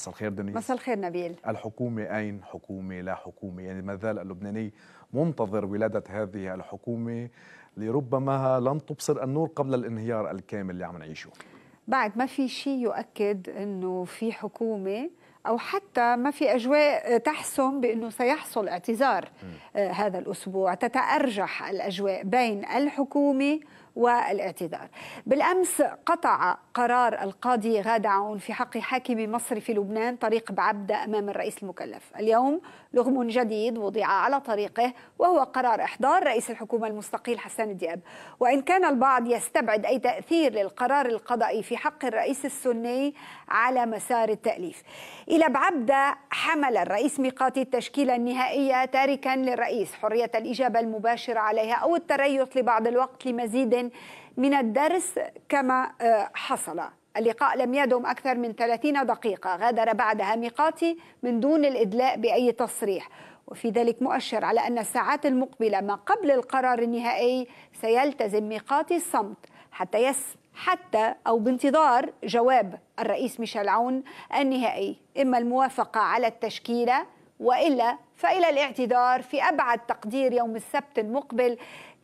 مساء الخير دنيا مساء الخير نبيل الحكومة أين حكومة لا حكومة يعني ما زال اللبناني منتظر ولادة هذه الحكومة لربما لن تبصر النور قبل الانهيار الكامل اللي عم نعيشه بعد ما في شيء يؤكد أنه في حكومة او حتى ما في اجواء تحسم بانه سيحصل اعتذار آه، هذا الاسبوع تتارجح الاجواء بين الحكومه والاعتذار بالأمس قطع قرار القاضي غادة عون في حق حاكم مصر في لبنان طريق بعبدة أمام الرئيس المكلف اليوم لغم جديد وضع على طريقه وهو قرار إحضار رئيس الحكومة المستقيل حسان الدياب وإن كان البعض يستبعد أي تأثير للقرار القضائي في حق الرئيس السني على مسار التأليف إلى بعبدة حمل الرئيس ميقاتي التشكيلة النهائية تاركا للرئيس حرية الإجابة المباشرة عليها أو التريث لبعض الوقت لمزيد من الدرس كما آه، حصل اللقاء لم يدم أكثر من 30 دقيقة غادر بعدها ميقاتي من دون الإدلاء بأي تصريح وفي ذلك مؤشر على أن الساعات المقبلة ما قبل القرار النهائي سيلتزم ميقاتي الصمت حتى يس حتى أو بانتظار جواب الرئيس ميشيل عون النهائي إما الموافقة على التشكيلة وإلا فإلى الاعتذار في أبعد تقدير يوم السبت المقبل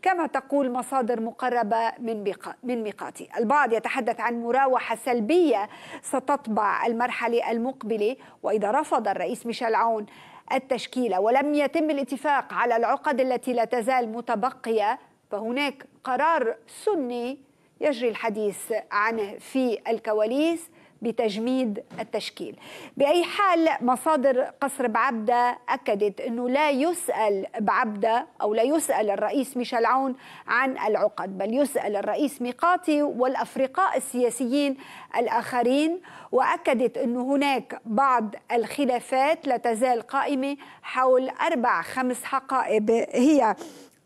كما تقول مصادر مقربة من من ميقاتي البعض يتحدث عن مراوحة سلبية ستطبع المرحلة المقبلة وإذا رفض الرئيس ميشيل عون التشكيلة ولم يتم الاتفاق على العقد التي لا تزال متبقية فهناك قرار سني يجري الحديث عنه في الكواليس بتجميد التشكيل بأي حال مصادر قصر بعبدة أكدت أنه لا يسأل بعبدة أو لا يسأل الرئيس ميشيل عون عن العقد بل يسأل الرئيس ميقاتي والأفرقاء السياسيين الآخرين وأكدت أنه هناك بعض الخلافات لا تزال قائمة حول أربع خمس حقائب هي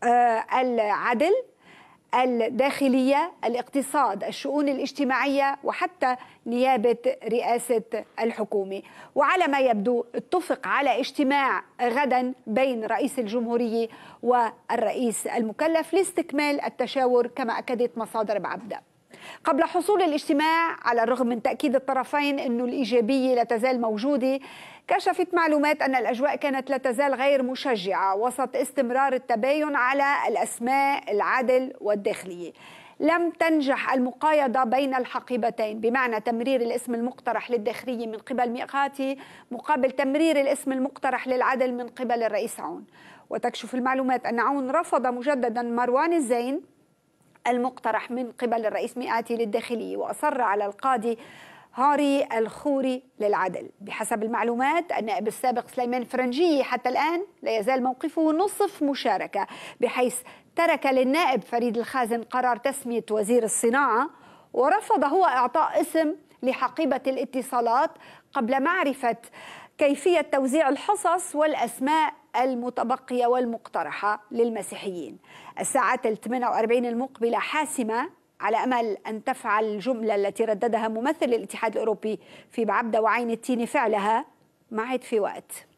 آه، العدل الداخلية الاقتصاد الشؤون الاجتماعية وحتى نيابة رئاسة الحكومة وعلى ما يبدو اتفق على اجتماع غدا بين رئيس الجمهورية والرئيس المكلف لاستكمال التشاور كما أكدت مصادر بعبدة قبل حصول الاجتماع على الرغم من تأكيد الطرفين أن الإيجابية لا تزال موجودة كشفت معلومات أن الأجواء كانت لا تزال غير مشجعة وسط استمرار التباين على الأسماء العدل والداخلية لم تنجح المقايضة بين الحقيبتين بمعنى تمرير الاسم المقترح للداخلية من قبل ميقاتي مقابل تمرير الاسم المقترح للعدل من قبل الرئيس عون وتكشف المعلومات أن عون رفض مجددا مروان الزين المقترح من قبل الرئيس مئاتي للداخلية وأصر على القاضي هاري الخوري للعدل بحسب المعلومات النائب السابق سليمان فرنجي حتى الآن لا يزال موقفه نصف مشاركة بحيث ترك للنائب فريد الخازن قرار تسمية وزير الصناعة ورفض هو إعطاء اسم لحقيبة الاتصالات قبل معرفة كيفية توزيع الحصص والأسماء المتبقية والمقترحة للمسيحيين الساعات الثمانية وأربعين المقبلة حاسمة على أمل أن تفعل الجملة التي رددها ممثل الاتحاد الأوروبي في بعبدة وعين التين فعلها ما عاد في وقت